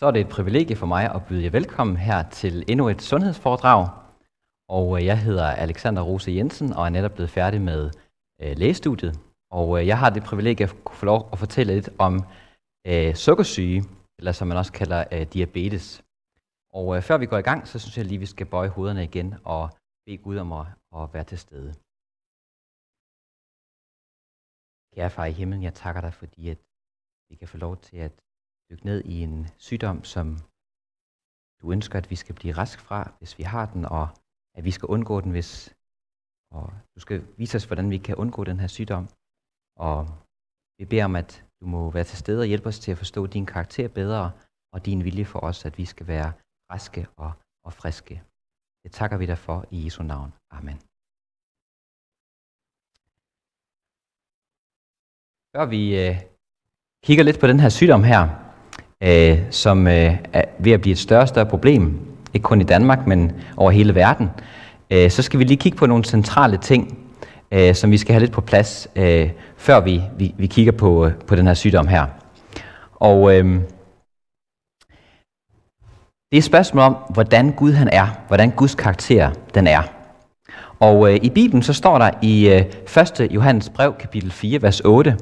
så er det et privilegie for mig at byde jer velkommen her til endnu et sundhedsforedrag. Og øh, jeg hedder Alexander Rose Jensen og er netop blevet færdig med øh, lægestudiet. Og øh, jeg har det privilegie at få lov at fortælle lidt om øh, sukkersyge, eller som man også kalder øh, diabetes. Og øh, før vi går i gang, så synes jeg lige, vi skal bøje hovederne igen og bede Gud om at, at være til stede. Kære far i himlen, jeg takker dig, fordi at vi kan få lov til at dykke ned i en sygdom, som du ønsker, at vi skal blive rask fra, hvis vi har den, og at vi skal undgå den, hvis... Og du skal vise os, hvordan vi kan undgå den her sygdom. Og vi beder om, at du må være til stede og hjælpe os til at forstå din karakter bedre, og din vilje for os, at vi skal være raske og, og friske. Det takker vi dig for i Jesu navn. Amen. Før vi øh, kigger lidt på den her sygdom her, øh, som øh, er ved at blive et større og større problem, ikke kun i Danmark, men over hele verden, øh, så skal vi lige kigge på nogle centrale ting, øh, som vi skal have lidt på plads, øh, før vi, vi, vi kigger på, øh, på den her sygdom her. Og øh, det er et spørgsmål om, hvordan Gud han er, hvordan Guds karakter den er. Og øh, i Bibelen så står der i øh, 1. Johannes brev, kapitel 4, vers 8,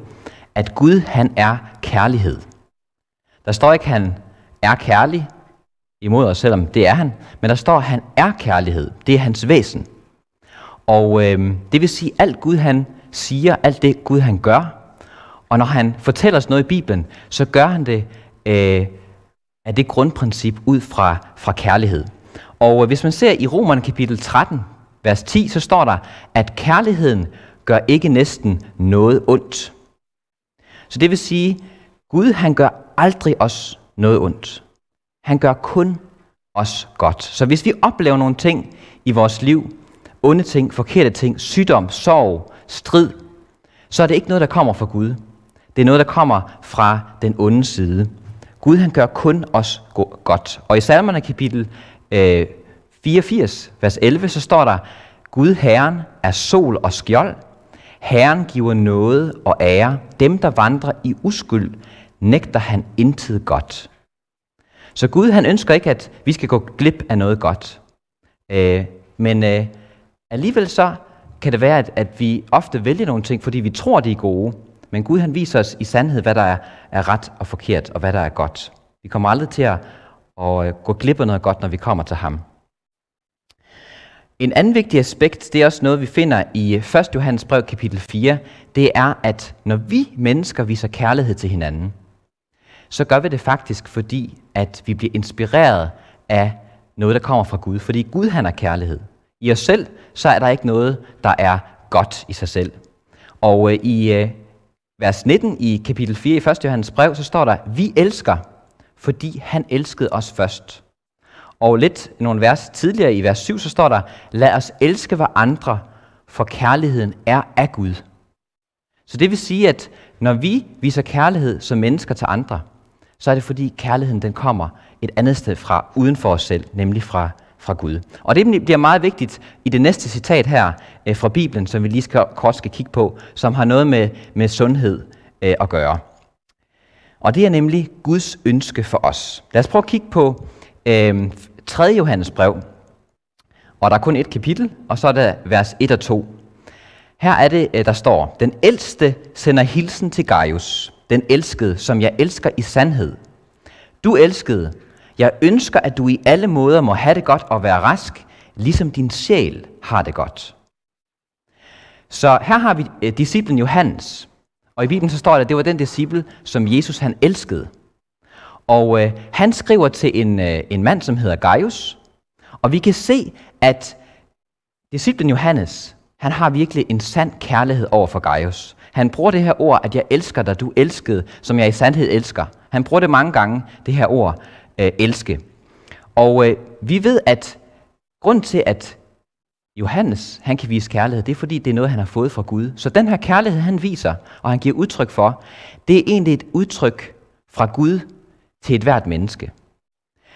at Gud han er kærlighed. Der står ikke, at han er kærlig imod os, selvom det er han, men der står, at han er kærlighed. Det er hans væsen. Og øh, det vil sige, alt Gud han siger, alt det Gud han gør, og når han fortæller os noget i Bibelen, så gør han det øh, af det grundprincip ud fra, fra kærlighed. Og øh, hvis man ser i Romerne kapitel 13, vers 10, så står der, at kærligheden gør ikke næsten noget ondt. Så det vil sige, Gud han gør aldrig os noget ondt. Han gør kun os godt. Så hvis vi oplever nogle ting i vores liv, onde ting, forkerte ting, sygdom, sorg, strid, så er det ikke noget, der kommer fra Gud. Det er noget, der kommer fra den onde side. Gud han gør kun os godt. Og i salmerne kapitel øh, 84, vers 11, så står der, Gud Herren er sol og skjold. Herren giver noget og ære. Dem, der vandrer i uskyld, nægter han intet godt. Så Gud han ønsker ikke, at vi skal gå glip af noget godt. Øh, men øh, alligevel så kan det være, at, at vi ofte vælger nogle ting, fordi vi tror, de er gode. Men Gud han viser os i sandhed, hvad der er, er ret og forkert, og hvad der er godt. Vi kommer aldrig til at, at øh, gå glip af noget godt, når vi kommer til ham. En anden vigtig aspekt, det er også noget, vi finder i 1. Øh, Johannes brev kapitel 4, det er, at når vi mennesker viser kærlighed til hinanden, så gør vi det faktisk, fordi at vi bliver inspireret af noget, der kommer fra Gud. Fordi Gud, han er kærlighed. I os selv, så er der ikke noget, der er godt i sig selv. Og øh, i øh, vers 19 i kapitel 4 i 1. Johannes brev, så står der, vi elsker, fordi han elskede os først. Og lidt nogle vers tidligere i vers 7, så står der, lad os elske andre, for kærligheden er af Gud. Så det vil sige, at når vi viser kærlighed som mennesker til andre, så er det fordi kærligheden den kommer et andet sted fra, uden for os selv, nemlig fra, fra Gud. Og det bliver meget vigtigt i det næste citat her øh, fra Bibelen, som vi lige skal, kort skal kigge på, som har noget med, med sundhed øh, at gøre. Og det er nemlig Guds ønske for os. Lad os prøve at kigge på øh, 3. Johannes brev, og der er kun et kapitel, og så er der vers 1 og 2. Her er det, øh, der står, Den ældste sender hilsen til Gaius, den elskede, som jeg elsker i sandhed. Du elskede, jeg ønsker, at du i alle måder må have det godt og være rask, ligesom din sjæl har det godt. Så her har vi eh, disciplen Johannes, og i Bibelen så står der, at det var den disciple, som Jesus han elskede. Og øh, han skriver til en, øh, en mand, som hedder Gaius, og vi kan se, at disciplen Johannes, han har virkelig en sand kærlighed over for Gaius. Han bruger det her ord, at jeg elsker dig, du elskede, som jeg i sandhed elsker. Han bruger det mange gange, det her ord, øh, elske. Og øh, vi ved, at grund til, at Johannes, han kan vise kærlighed, det er fordi, det er noget, han har fået fra Gud. Så den her kærlighed, han viser, og han giver udtryk for, det er egentlig et udtryk fra Gud til et hvert menneske.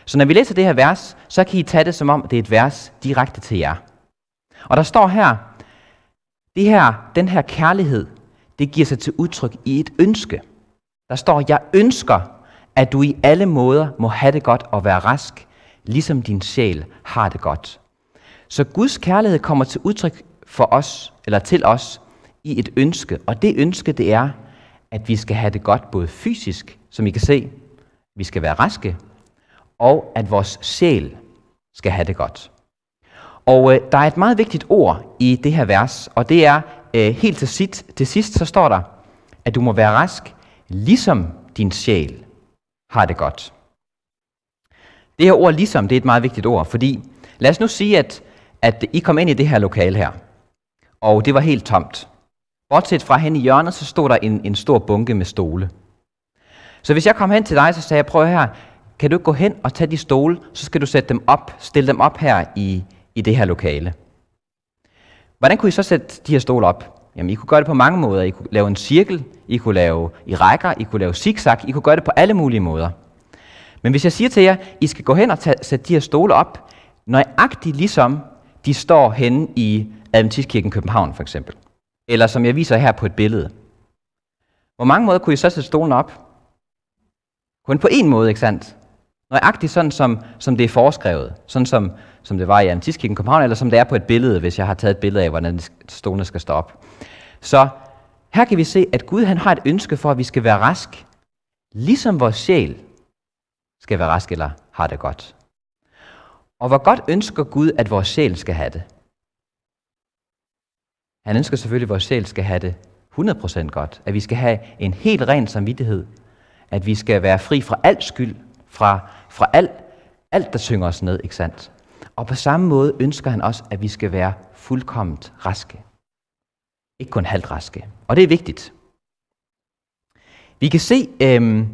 Så når vi læser det her vers, så kan I tage det som om, det er et vers direkte til jer. Og der står her, det her, den her kærlighed, det giver sig til udtryk i et ønske. Der står, jeg ønsker, at du i alle måder må have det godt og være rask, ligesom din sjæl har det godt. Så Guds kærlighed kommer til udtryk for os, eller til os, i et ønske. Og det ønske, det er, at vi skal have det godt både fysisk, som I kan se, vi skal være raske, og at vores sjæl skal have det godt. Og øh, der er et meget vigtigt ord i det her vers, og det er, øh, helt til sidst, til sidst, så står der, at du må være rask, ligesom din sjæl har det godt. Det her ord ligesom, det er et meget vigtigt ord, fordi lad os nu sige, at, at I kom ind i det her lokale her, og det var helt tomt. Bortset fra hen i hjørnet, så stod der en, en stor bunke med stole. Så hvis jeg kom hen til dig, så sagde jeg, prøv her, kan du ikke gå hen og tage de stole, så skal du sætte dem op, stille dem op her i, i det her lokale. Hvordan kunne I så sætte de her stole op? Jamen, I kunne gøre det på mange måder. I kunne lave en cirkel, I kunne lave i rækker, I kunne lave zigzag, I kunne gøre det på alle mulige måder. Men hvis jeg siger til jer, I skal gå hen og tage, sætte de her stole op, nøjagtigt ligesom de står henne i Adventistkirken København for eksempel. Eller som jeg viser her på et billede. Hvor mange måder kunne I så sætte stolen op? Kun på én måde, ikke sandt? Nøjagtigt sådan, som, som det er foreskrevet. Sådan som, som det var i Antiskirken København, eller som det er på et billede, hvis jeg har taget et billede af, hvordan stolene skal stå op. Så her kan vi se, at Gud han har et ønske for, at vi skal være rask, ligesom vores sjæl skal være rask eller har det godt. Og hvor godt ønsker Gud, at vores sjæl skal have det? Han ønsker selvfølgelig, at vores sjæl skal have det 100% godt. At vi skal have en helt ren samvittighed. At vi skal være fri fra al skyld, fra, fra alt, alt, der synger os ned, ikke sandt? Og på samme måde ønsker han også, at vi skal være fuldkomment raske. Ikke kun halvt raske. Og det er vigtigt. Vi kan se øhm,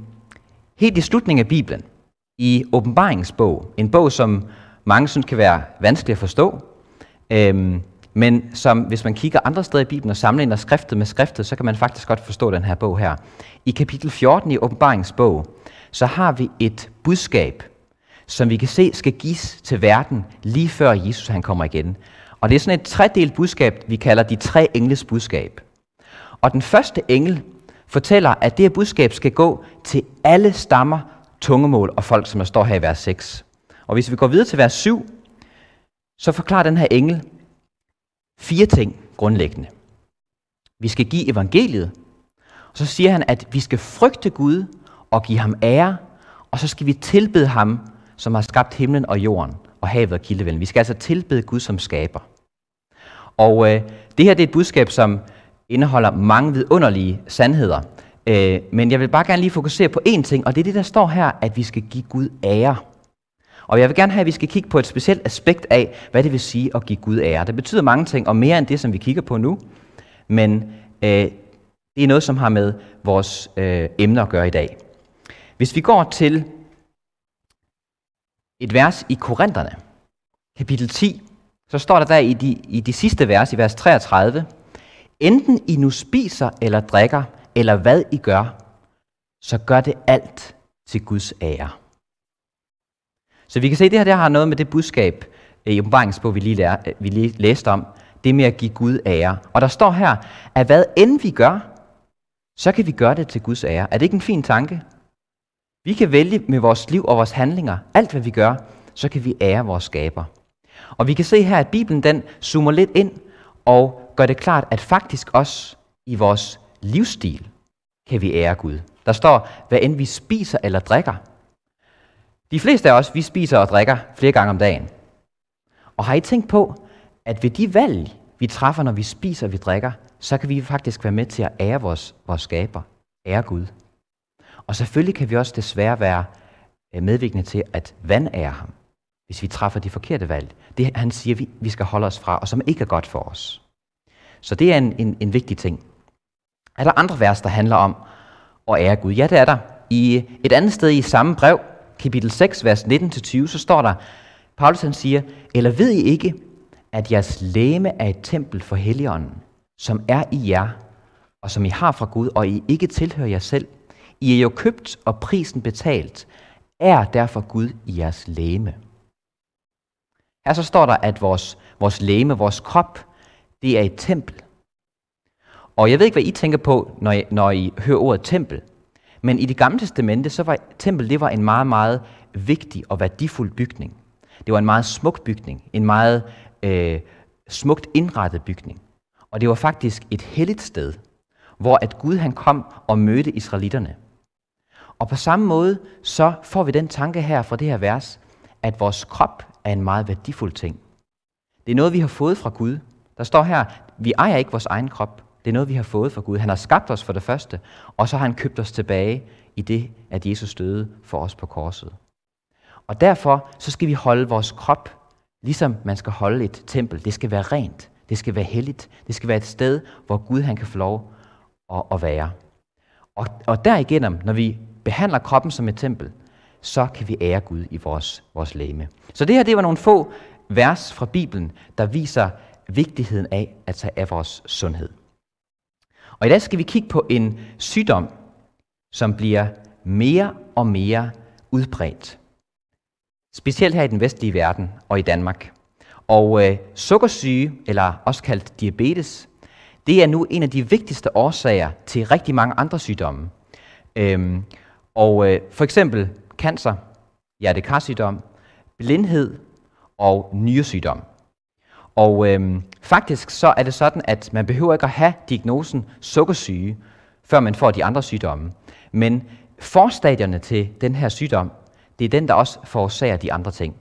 helt i slutningen af Bibelen, i åbenbaringsbog, en bog, som mange synes kan være vanskelig at forstå, øhm, men som, hvis man kigger andre steder i Bibelen og sammenligner skriftet med skriftet, så kan man faktisk godt forstå den her bog her. I kapitel 14 i åbenbaringsbog, så har vi et budskab som vi kan se skal gives til verden lige før Jesus han kommer igen. Og det er sådan et tredelt budskab, vi kalder de tre engles budskab. Og den første engel fortæller, at det her budskab skal gå til alle stammer, tungemål og folk, som der står her i vers 6. Og hvis vi går videre til vers 7, så forklarer den her engel fire ting grundlæggende. Vi skal give evangeliet, og så siger han, at vi skal frygte Gud og give ham ære, og så skal vi tilbede ham som har skabt himlen og jorden og havet og kildevældene. Vi skal altså tilbede Gud som skaber. Og øh, det her det er et budskab, som indeholder mange vidunderlige sandheder. Øh, men jeg vil bare gerne lige fokusere på én ting, og det er det, der står her, at vi skal give Gud ære. Og jeg vil gerne have, at vi skal kigge på et specielt aspekt af, hvad det vil sige at give Gud ære. Det betyder mange ting, og mere end det, som vi kigger på nu. Men øh, det er noget, som har med vores øh, emne at gøre i dag. Hvis vi går til et vers i Korintherne, kapitel 10, så står der der i de, i de sidste vers, i vers 33, Enten I nu spiser eller drikker, eller hvad I gør, så gør det alt til Guds ære. Så vi kan se, at det her der har noget med det budskab øh, i bog, vi lige, lærer, øh, vi lige læste om, det med at give Gud ære. Og der står her, at hvad end vi gør, så kan vi gøre det til Guds ære. Er det ikke en fin tanke? Vi kan vælge med vores liv og vores handlinger, alt hvad vi gør, så kan vi ære vores skaber. Og vi kan se her, at Bibelen den zoomer lidt ind og gør det klart, at faktisk også i vores livsstil kan vi ære Gud. Der står, hvad end vi spiser eller drikker. De fleste af os, vi spiser og drikker flere gange om dagen. Og har I tænkt på, at ved de valg, vi træffer, når vi spiser og vi drikker, så kan vi faktisk være med til at ære vores, vores skaber, ære Gud. Og selvfølgelig kan vi også desværre være øh, medvirkende til at vandære ham, hvis vi træffer de forkerte valg. Det han siger, vi, vi skal holde os fra, og som ikke er godt for os. Så det er en, en, en vigtig ting. Er der andre vers, der handler om at ære Gud? Ja, det er der. I et andet sted i samme brev, kapitel 6, vers 19-20, så står der, Paulus han siger, eller ved I ikke, at jeres læme er et tempel for Helligånden, som er i jer, og som I har fra Gud, og I ikke tilhører jer selv, i er jo købt og prisen betalt, er derfor Gud i jeres læme. Her så står der, at vores, vores læme, vores krop, det er et tempel. Og jeg ved ikke, hvad I tænker på, når I, når I hører ordet tempel. Men i det gamle testamente, så var tempel det var en meget, meget vigtig og værdifuld bygning. Det var en meget smuk bygning, en meget øh, smukt indrettet bygning. Og det var faktisk et helligt sted, hvor at Gud han kom og mødte israelitterne. Og på samme måde, så får vi den tanke her fra det her vers, at vores krop er en meget værdifuld ting. Det er noget, vi har fået fra Gud. Der står her, vi ejer ikke vores egen krop. Det er noget, vi har fået fra Gud. Han har skabt os for det første, og så har han købt os tilbage i det, at Jesus døde for os på korset. Og derfor så skal vi holde vores krop, ligesom man skal holde et tempel. Det skal være rent, det skal være helligt, det skal være et sted, hvor Gud han kan få lov at, at være. Og, og derigennem, når vi behandler kroppen som et tempel, så kan vi ære Gud i vores, vores læme. Så det her, det var nogle få vers fra Bibelen, der viser vigtigheden af at tage af vores sundhed. Og i dag skal vi kigge på en sygdom, som bliver mere og mere udbredt. Specielt her i den vestlige verden og i Danmark. Og øh, sukkersyge, eller også kaldt diabetes, det er nu en af de vigtigste årsager til rigtig mange andre sygdomme. Øhm, og øh, for eksempel cancer, hjertekarsygdom, blindhed og nyresygdom. Og øh, faktisk så er det sådan, at man behøver ikke at have diagnosen sukkersyge, før man får de andre sygdomme. Men forstadierne til den her sygdom, det er den, der også forårsager de andre ting.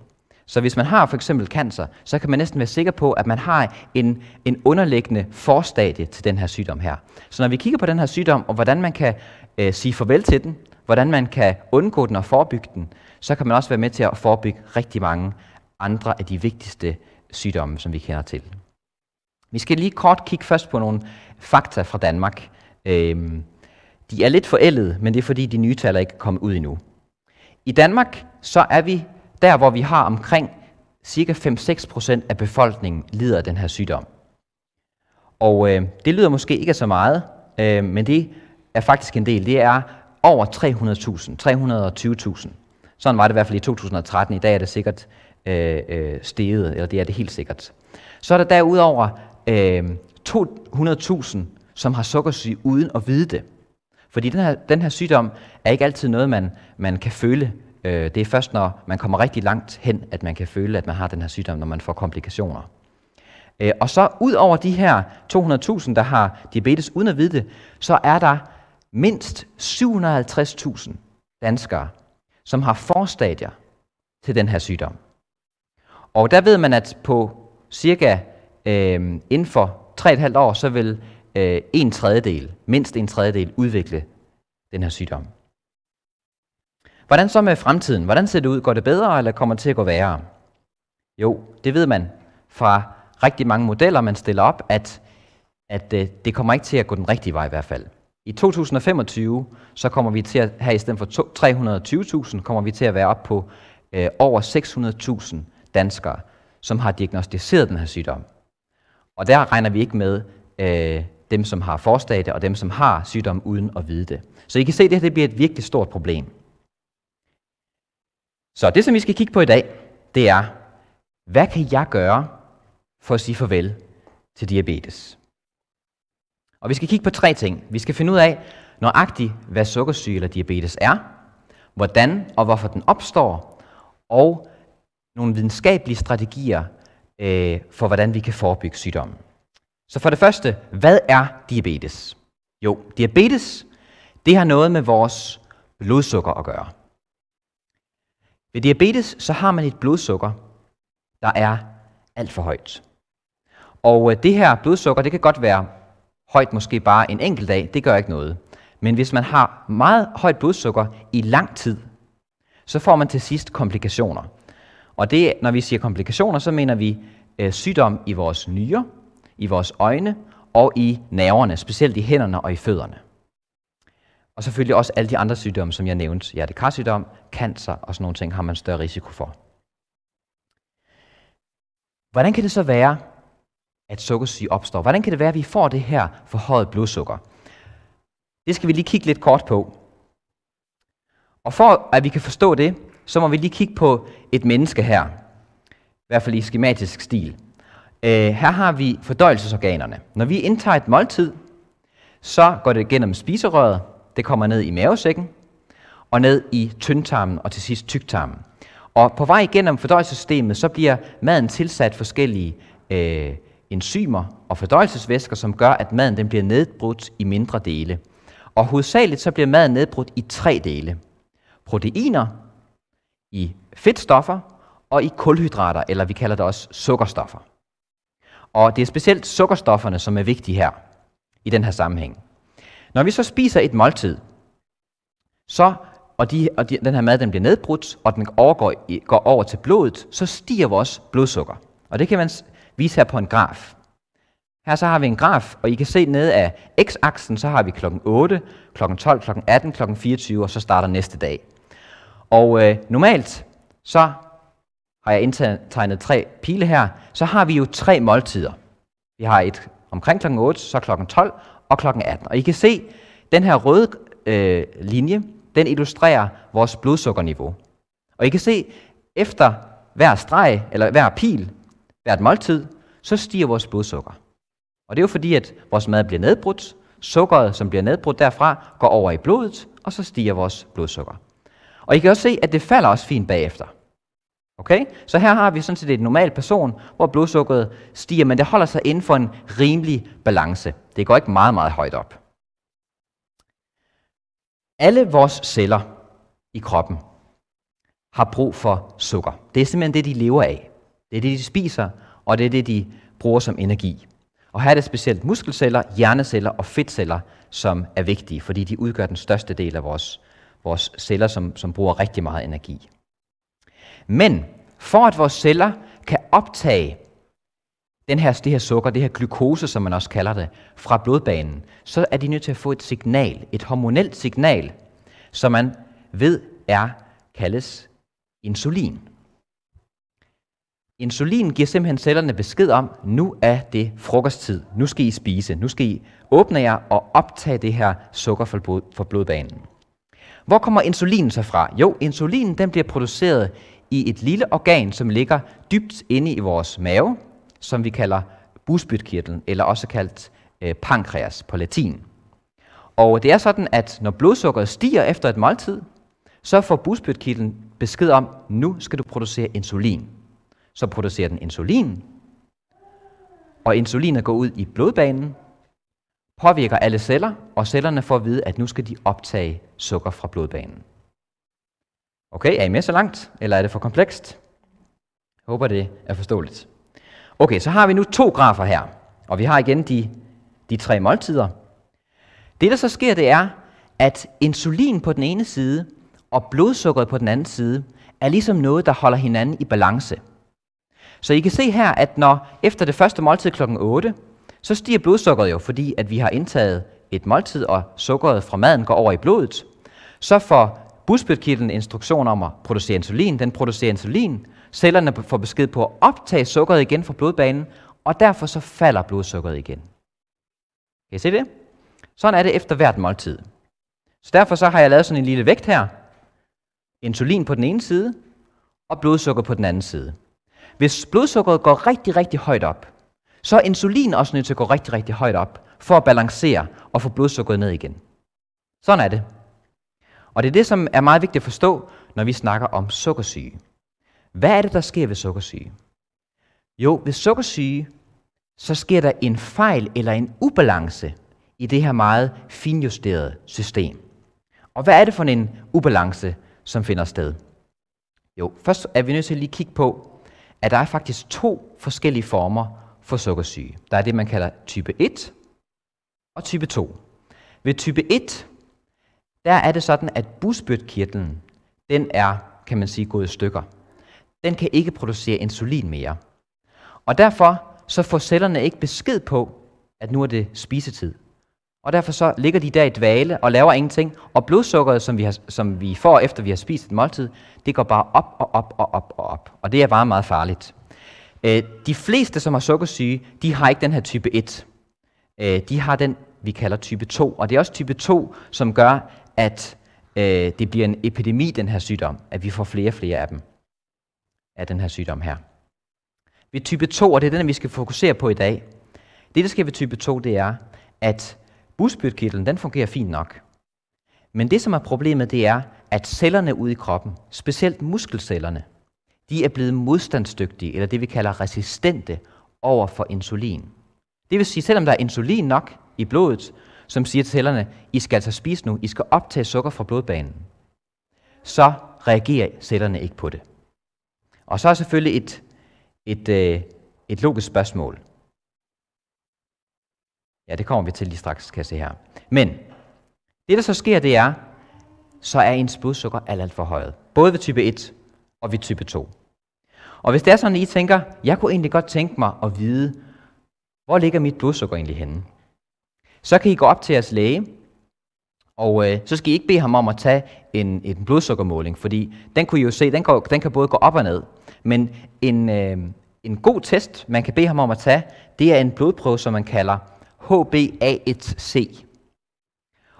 Så hvis man har for eksempel cancer, så kan man næsten være sikker på, at man har en, en underliggende forstadie til den her sygdom her. Så når vi kigger på den her sygdom, og hvordan man kan øh, sige farvel til den, hvordan man kan undgå den og forebygge den, så kan man også være med til at forebygge rigtig mange andre af de vigtigste sygdomme, som vi kender til. Vi skal lige kort kigge først på nogle fakta fra Danmark. Øhm, de er lidt forældet, men det er fordi de nye tal er ikke kommet ud endnu. I Danmark så er vi der, hvor vi har omkring cirka 5-6% af befolkningen lider af den her sygdom. Og øh, det lyder måske ikke så meget, øh, men det er faktisk en del. Det er over 300.000, 320.000. Sådan var det i hvert fald i 2013. I dag er det sikkert øh, øh, steget, eller det er det helt sikkert. Så er der derudover øh, 200.000, som har sukkersyge uden at vide det. Fordi den her, den her sygdom er ikke altid noget, man, man kan føle. Øh, det er først, når man kommer rigtig langt hen, at man kan føle, at man har den her sygdom, når man får komplikationer. Øh, og så ud over de her 200.000, der har diabetes uden at vide det, så er der mindst 750.000 danskere, som har forstadier til den her sygdom. Og der ved man, at på cirka øh, inden for 3,5 år, så vil øh, en tredjedel, mindst en tredjedel, udvikle den her sygdom. Hvordan så med fremtiden? Hvordan ser det ud? Går det bedre, eller kommer det til at gå værre? Jo, det ved man fra rigtig mange modeller, man stiller op, at, at øh, det kommer ikke til at gå den rigtige vej i hvert fald. I 2025, så kommer vi til at, have i stedet for 320.000, kommer vi til at være op på øh, over 600.000 danskere, som har diagnostiseret den her sygdom. Og der regner vi ikke med øh, dem, som har forstadie, og dem, som har sygdom uden at vide det. Så I kan se, at det her det bliver et virkelig stort problem. Så det, som vi skal kigge på i dag, det er, hvad kan jeg gøre for at sige farvel til diabetes? Og vi skal kigge på tre ting. Vi skal finde ud af nøjagtigt, hvad sukkersyge eller diabetes er, hvordan og hvorfor den opstår, og nogle videnskabelige strategier øh, for, hvordan vi kan forebygge sygdommen. Så for det første, hvad er diabetes? Jo, diabetes, det har noget med vores blodsukker at gøre. Ved diabetes, så har man et blodsukker, der er alt for højt. Og øh, det her blodsukker, det kan godt være højt måske bare en enkelt dag, det gør ikke noget. Men hvis man har meget højt blodsukker i lang tid, så får man til sidst komplikationer. Og det, når vi siger komplikationer, så mener vi øh, sygdom i vores nyrer, i vores øjne og i nerverne, specielt i hænderne og i fødderne. Og selvfølgelig også alle de andre sygdomme, som jeg nævnte, hjertekarsygdom, cancer og sådan nogle ting, har man større risiko for. Hvordan kan det så være, at sukkersyge opstår. Hvordan kan det være, at vi får det her forhøjet blodsukker? Det skal vi lige kigge lidt kort på. Og for at vi kan forstå det, så må vi lige kigge på et menneske her. I hvert fald i skematisk stil. Øh, her har vi fordøjelsesorganerne. Når vi indtager et måltid, så går det gennem spiserøret, det kommer ned i mavesækken, og ned i tyndtarmen og til sidst tyktarmen. Og på vej igennem fordøjelsessystemet, så bliver maden tilsat forskellige øh, enzymer og fordøjelsesvæsker, som gør, at maden den bliver nedbrudt i mindre dele. Og hovedsageligt så bliver maden nedbrudt i tre dele. Proteiner, i fedtstoffer og i kulhydrater, eller vi kalder det også sukkerstoffer. Og det er specielt sukkerstofferne, som er vigtige her, i den her sammenhæng. Når vi så spiser et måltid, så, og, de, og de, den her mad den bliver nedbrudt, og den overgår, går over til blodet, så stiger vores blodsukker. Og det kan man vise her på en graf. Her så har vi en graf, og I kan se nede af x-aksen, så har vi klokken 8, klokken 12, klokken 18, klokken 24, og så starter næste dag. Og øh, normalt, så har jeg indtegnet tre pile her, så har vi jo tre måltider. Vi har et omkring klokken 8, så klokken 12 og klokken 18. Og I kan se, den her røde øh, linje, den illustrerer vores blodsukkerniveau. Og I kan se, efter hver streg, eller hver pil, hvert måltid, så stiger vores blodsukker. Og det er jo fordi, at vores mad bliver nedbrudt, sukkeret, som bliver nedbrudt derfra, går over i blodet, og så stiger vores blodsukker. Og I kan også se, at det falder også fint bagefter. Okay? Så her har vi sådan set en normal person, hvor blodsukkeret stiger, men det holder sig inden for en rimelig balance. Det går ikke meget, meget højt op. Alle vores celler i kroppen har brug for sukker. Det er simpelthen det, de lever af. Det er det, de spiser, og det er det, de bruger som energi. Og her er det specielt muskelceller, hjerneceller og fedtceller, som er vigtige, fordi de udgør den største del af vores, vores celler, som, som bruger rigtig meget energi. Men for at vores celler kan optage den her, det her sukker, det her glukose, som man også kalder det, fra blodbanen, så er de nødt til at få et signal, et hormonelt signal, som man ved er kaldes insulin. Insulin giver simpelthen cellerne besked om, nu er det frokosttid, nu skal I spise, nu skal I åbne jer og optage det her sukker for blodbanen. Hvor kommer insulin så fra? Jo, insulin den bliver produceret i et lille organ, som ligger dybt inde i vores mave, som vi kalder busbytkirtlen, eller også kaldt øh, pankreas på latin. Og det er sådan, at når blodsukkeret stiger efter et måltid, så får busbytkirtlen besked om, nu skal du producere insulin så producerer den insulin, og insulinet går ud i blodbanen, påvirker alle celler, og cellerne får at vide, at nu skal de optage sukker fra blodbanen. Okay, er I med så langt, eller er det for komplekst? Jeg håber, det er forståeligt. Okay, så har vi nu to grafer her, og vi har igen de, de tre måltider. Det, der så sker, det er, at insulin på den ene side og blodsukkeret på den anden side er ligesom noget, der holder hinanden i balance – så I kan se her, at når efter det første måltid kl. 8, så stiger blodsukkeret jo, fordi at vi har indtaget et måltid, og sukkeret fra maden går over i blodet. Så får bugspytkirtlen instruktion om at producere insulin. Den producerer insulin. Cellerne får besked på at optage sukkeret igen fra blodbanen, og derfor så falder blodsukkeret igen. Kan I se det? Sådan er det efter hvert måltid. Så derfor så har jeg lavet sådan en lille vægt her. Insulin på den ene side, og blodsukker på den anden side hvis blodsukkeret går rigtig, rigtig højt op, så er insulin også nødt til at gå rigtig, rigtig højt op, for at balancere og få blodsukkeret ned igen. Sådan er det. Og det er det, som er meget vigtigt at forstå, når vi snakker om sukkersyge. Hvad er det, der sker ved sukkersyge? Jo, ved sukkersyge, så sker der en fejl eller en ubalance i det her meget finjusterede system. Og hvad er det for en ubalance, som finder sted? Jo, først er vi nødt til at lige kigge på, at der er faktisk to forskellige former for sukkersyge. Der er det, man kalder type 1 og type 2. Ved type 1, der er det sådan, at busbødkirtlen, den er, kan man sige, gået i stykker. Den kan ikke producere insulin mere. Og derfor så får cellerne ikke besked på, at nu er det spisetid. Og derfor så ligger de der i dvale og laver ingenting, og blodsukkeret, som vi, har, som vi får efter vi har spist et måltid, det går bare op og op og op og op. Og det er bare meget farligt. Øh, de fleste, som har sukkersyge, de har ikke den her type 1. Øh, de har den, vi kalder type 2. Og det er også type 2, som gør, at øh, det bliver en epidemi, den her sygdom. At vi får flere og flere af dem. Af den her sygdom her. Ved type 2, og det er den, vi skal fokusere på i dag. Det, der sker ved type 2, det er, at busbytkirtlen, den fungerer fint nok. Men det, som er problemet, det er, at cellerne ude i kroppen, specielt muskelcellerne, de er blevet modstandsdygtige, eller det vi kalder resistente, over for insulin. Det vil sige, selvom der er insulin nok i blodet, som siger til cellerne, I skal altså spise nu, I skal optage sukker fra blodbanen, så reagerer cellerne ikke på det. Og så er selvfølgelig et, et, et, øh, et logisk spørgsmål. Ja, det kommer vi til lige straks, kan jeg se her. Men det, der så sker, det er, så er ens blodsukker alt, alt for højt. Både ved type 1 og ved type 2. Og hvis det er sådan, at I tænker, jeg kunne egentlig godt tænke mig at vide, hvor ligger mit blodsukker egentlig henne? Så kan I gå op til jeres læge, og øh, så skal I ikke bede ham om at tage en, en blodsukkermåling, fordi den kunne I jo se, den, går, den kan både gå op og ned. Men en, øh, en god test, man kan bede ham om at tage, det er en blodprøve, som man kalder HbA1c.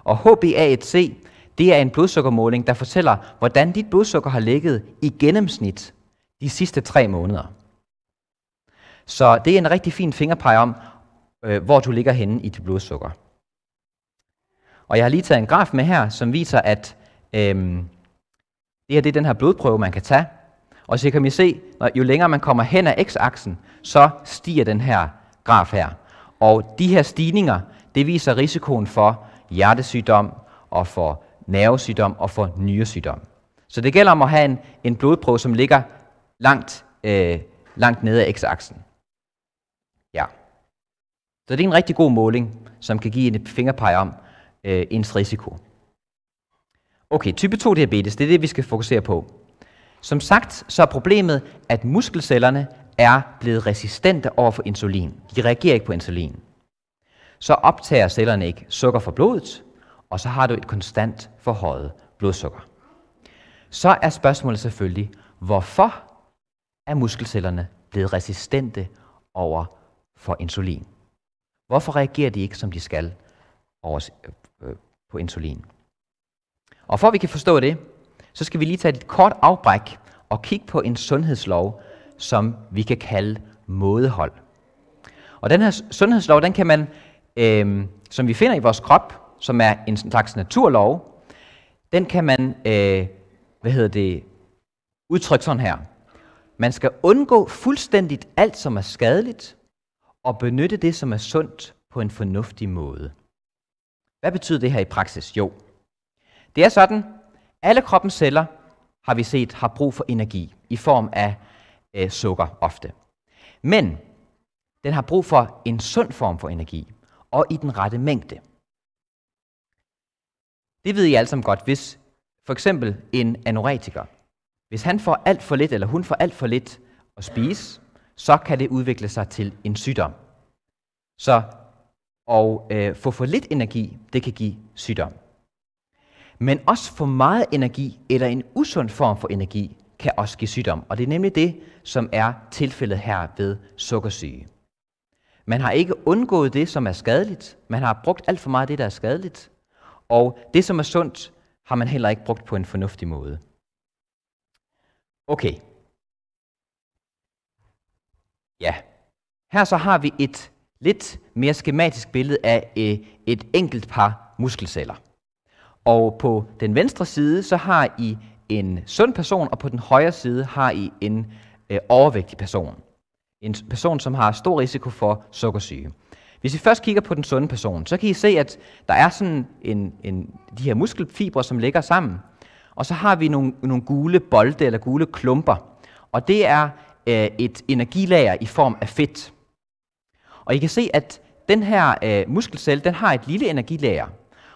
Og HbA1c, det er en blodsukkermåling, der fortæller, hvordan dit blodsukker har ligget i gennemsnit de sidste tre måneder. Så det er en rigtig fin fingerpege om, øh, hvor du ligger henne i dit blodsukker. Og jeg har lige taget en graf med her, som viser, at øh, det her det er den her blodprøve, man kan tage. Og så kan vi se, at jo længere man kommer hen ad x-aksen, så stiger den her graf her. Og de her stigninger, det viser risikoen for hjertesygdom og for nervesygdom og for nyresygdom. Så det gælder om at have en, en blodprøve, som ligger langt, øh, langt nede af x-aksen. Ja. Så det er en rigtig god måling, som kan give en fingerpege om øh, ens risiko. Okay, type 2 diabetes, det er det, vi skal fokusere på. Som sagt, så er problemet, at muskelcellerne er blevet resistente over for insulin. De reagerer ikke på insulin. Så optager cellerne ikke sukker fra blodet, og så har du et konstant forhøjet blodsukker. Så er spørgsmålet selvfølgelig, hvorfor er muskelcellerne blevet resistente over for insulin? Hvorfor reagerer de ikke, som de skal over, øh, på insulin? Og for at vi kan forstå det, så skal vi lige tage et kort afbræk og kigge på en sundhedslov, som vi kan kalde mådehold. Og den her sundhedslov, den kan man, øh, som vi finder i vores krop, som er en slags naturlov, den kan man, øh, hvad hedder det, udtrykke sådan her. Man skal undgå fuldstændigt alt, som er skadeligt, og benytte det, som er sundt, på en fornuftig måde. Hvad betyder det her i praksis? Jo, det er sådan, alle kroppens celler, har vi set, har brug for energi i form af øh, sukker ofte. Men den har brug for en sund form for energi, og i den rette mængde. Det ved I alle sammen godt, hvis for eksempel en anoretiker, hvis han får alt for lidt, eller hun får alt for lidt at spise, så kan det udvikle sig til en sygdom. Så at øh, få for lidt energi, det kan give sygdom. Men også for meget energi, eller en usund form for energi, kan også give sygdom. Og det er nemlig det, som er tilfældet her ved sukkersyge. Man har ikke undgået det, som er skadeligt. Man har brugt alt for meget af det, der er skadeligt. Og det, som er sundt, har man heller ikke brugt på en fornuftig måde. Okay. Ja. Her så har vi et lidt mere skematisk billede af øh, et enkelt par muskelceller. Og på den venstre side, så har I en sund person, og på den højre side har I en øh, overvægtig person. En person, som har stor risiko for sukkersyge. Hvis vi først kigger på den sunde person, så kan I se, at der er sådan en, en, de her muskelfibre, som ligger sammen. Og så har vi nogle, nogle gule bolde eller gule klumper. Og det er øh, et energilager i form af fedt. Og I kan se, at den her øh, muskelcelle, den har et lille energilager.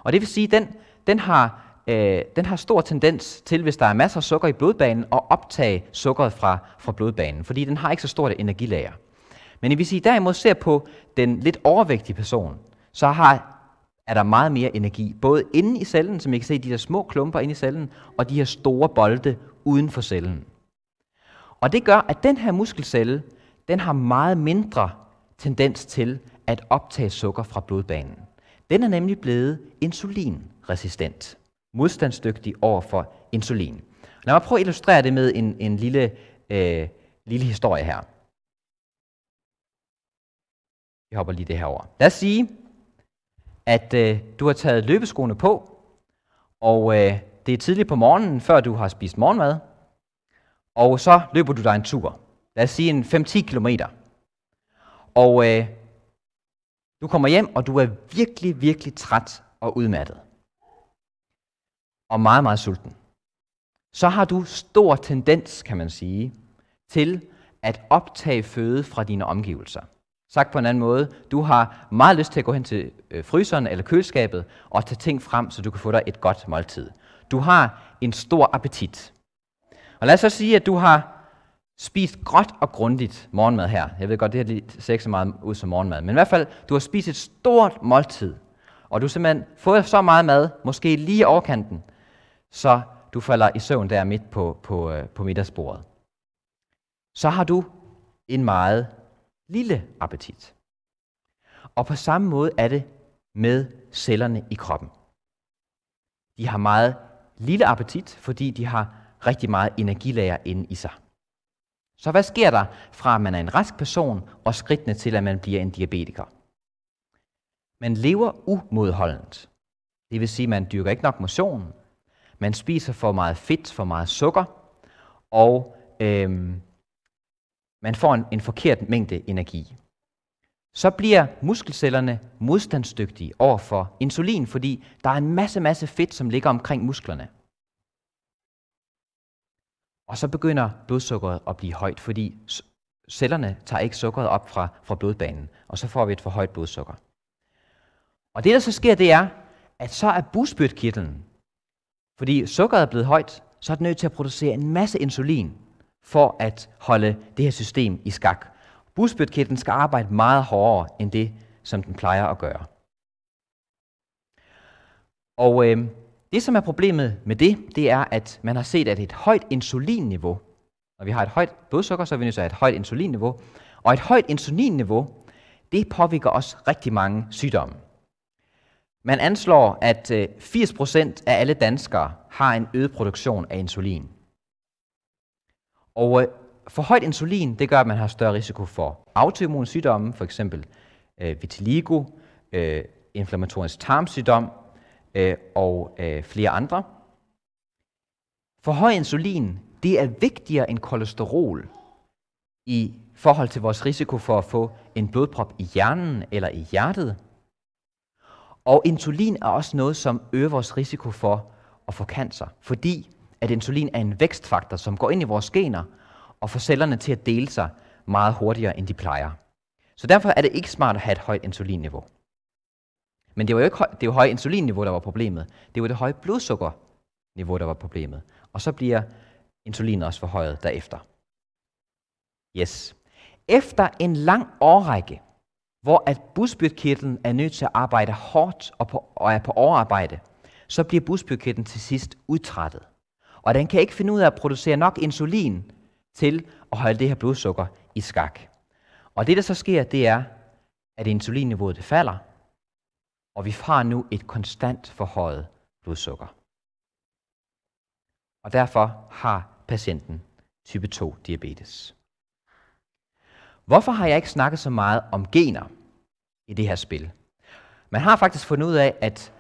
Og det vil sige, at den, den har øh, den har stor tendens til, hvis der er masser af sukker i blodbanen, at optage sukkeret fra, fra blodbanen, fordi den har ikke så stort energilager. Men hvis I derimod ser på den lidt overvægtige person, så har, er der meget mere energi, både inde i cellen, som I kan se, de der små klumper inde i cellen, og de her store bolde uden for cellen. Og det gør, at den her muskelcelle, den har meget mindre tendens til at optage sukker fra blodbanen. Den er nemlig blevet insulinresistent modstandsdygtig over for insulin. Lad mig prøve at illustrere det med en, en lille, øh, lille historie her. Vi hopper lige det her over. Lad os sige, at øh, du har taget løbeskoene på, og øh, det er tidligt på morgenen, før du har spist morgenmad, og så løber du dig en tur. Lad os sige en 5-10 km. Og øh, du kommer hjem, og du er virkelig, virkelig træt og udmattet og meget, meget sulten, så har du stor tendens, kan man sige, til at optage føde fra dine omgivelser. Sagt på en anden måde, du har meget lyst til at gå hen til øh, fryseren eller køleskabet og tage ting frem, så du kan få dig et godt måltid. Du har en stor appetit. Og lad os så sige, at du har spist godt og grundigt morgenmad her. Jeg ved godt, det her ser ikke så meget ud som morgenmad, men i hvert fald, du har spist et stort måltid, og du har simpelthen fået så meget mad, måske lige i overkanten, så du falder i søvn der midt på, på, øh, på middagsbordet. Så har du en meget lille appetit. Og på samme måde er det med cellerne i kroppen. De har meget lille appetit, fordi de har rigtig meget energilager inde i sig. Så hvad sker der fra, at man er en rask person, og skridtene til, at man bliver en diabetiker? Man lever umodholdent. Det vil sige, at man dyrker ikke nok motion, man spiser for meget fedt, for meget sukker, og øhm, man får en, en forkert mængde energi. Så bliver muskelcellerne modstandsdygtige over for insulin, fordi der er en masse, masse fedt, som ligger omkring musklerne. Og så begynder blodsukkeret at blive højt, fordi cellerne tager ikke sukkeret op fra, fra blodbanen, og så får vi et for højt blodsukker. Og det, der så sker, det er, at så er busbytkirtlen, fordi sukkeret er blevet højt, så er det nødt til at producere en masse insulin for at holde det her system i skak. Busbødkirtlen skal arbejde meget hårdere end det, som den plejer at gøre. Og øh, det, som er problemet med det, det er, at man har set, at et højt insulinniveau, når vi har et højt blodsukker, så er vi nødt til at have et højt insulinniveau, og et højt insulinniveau, det påvirker også rigtig mange sygdomme. Man anslår, at 80% øh, af alle danskere har en øget produktion af insulin. Og øh, for højt insulin, det gør, at man har større risiko for autoimmune sygdomme, for eksempel øh, vitiligo, øh, inflammatorisk tarmsygdom øh, og øh, flere andre. For høj insulin, det er vigtigere end kolesterol i forhold til vores risiko for at få en blodprop i hjernen eller i hjertet, og insulin er også noget, som øger vores risiko for at få cancer, fordi at insulin er en vækstfaktor, som går ind i vores gener og får cellerne til at dele sig meget hurtigere, end de plejer. Så derfor er det ikke smart at have et højt insulinniveau. Men det var jo ikke høj, det var høje insulinniveau, der var problemet. Det var det høje blodsukkerniveau, der var problemet. Og så bliver insulinet også forhøjet derefter. Yes. Efter en lang årrække, hvor at busbyrkirtlen er nødt til at arbejde hårdt og, på, og er på overarbejde, så bliver busbyrkirtlen til sidst udtrættet. Og den kan ikke finde ud af at producere nok insulin til at holde det her blodsukker i skak. Og det, der så sker, det er, at insulinniveauet det falder, og vi har nu et konstant forhøjet blodsukker. Og derfor har patienten type 2 diabetes. Hvorfor har jeg ikke snakket så meget om gener i det her spil? Man har faktisk fundet ud af, at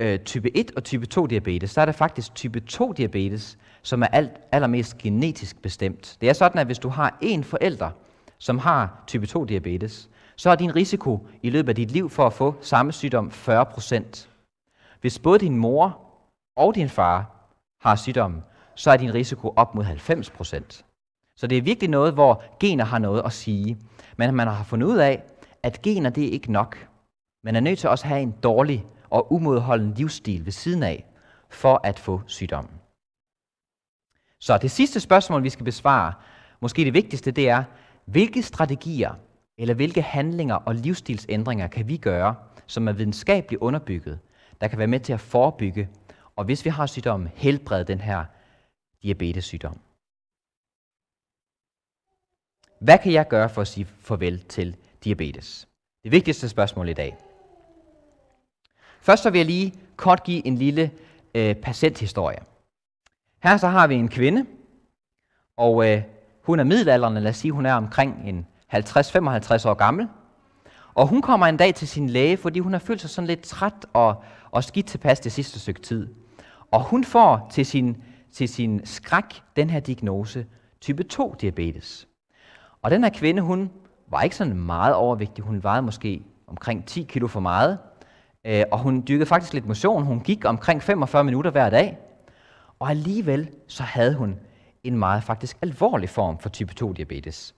øh, type 1 og type 2 diabetes, så er det faktisk type 2 diabetes, som er alt, allermest genetisk bestemt. Det er sådan, at hvis du har en forælder, som har type 2 diabetes, så er din risiko i løbet af dit liv for at få samme sygdom 40%. Hvis både din mor og din far har sygdommen, så er din risiko op mod 90%. Så det er virkelig noget, hvor gener har noget at sige. Men man har fundet ud af, at gener det er ikke nok. Man er nødt til også at have en dårlig og umodholden livsstil ved siden af, for at få sygdommen. Så det sidste spørgsmål, vi skal besvare, måske det vigtigste, det er, hvilke strategier eller hvilke handlinger og livsstilsændringer kan vi gøre, som er videnskabeligt underbygget, der kan være med til at forebygge, og hvis vi har sygdommen, helbrede den her diabetes sygdom. Hvad kan jeg gøre for at sige farvel til diabetes? Det vigtigste spørgsmål i dag. Først så vil jeg lige kort give en lille øh, patienthistorie. Her så har vi en kvinde, og øh, hun er middelalderende, lad os sige, hun er omkring en 50-55 år gammel. Og hun kommer en dag til sin læge, fordi hun har følt sig sådan lidt træt og, og skidt tilpas det sidste stykke tid. Og hun får til sin, til sin skræk den her diagnose type 2 diabetes. Og den her kvinde, hun var ikke sådan meget overvægtig. Hun vejede måske omkring 10 kilo for meget. Øh, og hun dyrkede faktisk lidt motion. Hun gik omkring 45 minutter hver dag. Og alligevel så havde hun en meget faktisk alvorlig form for type 2 diabetes.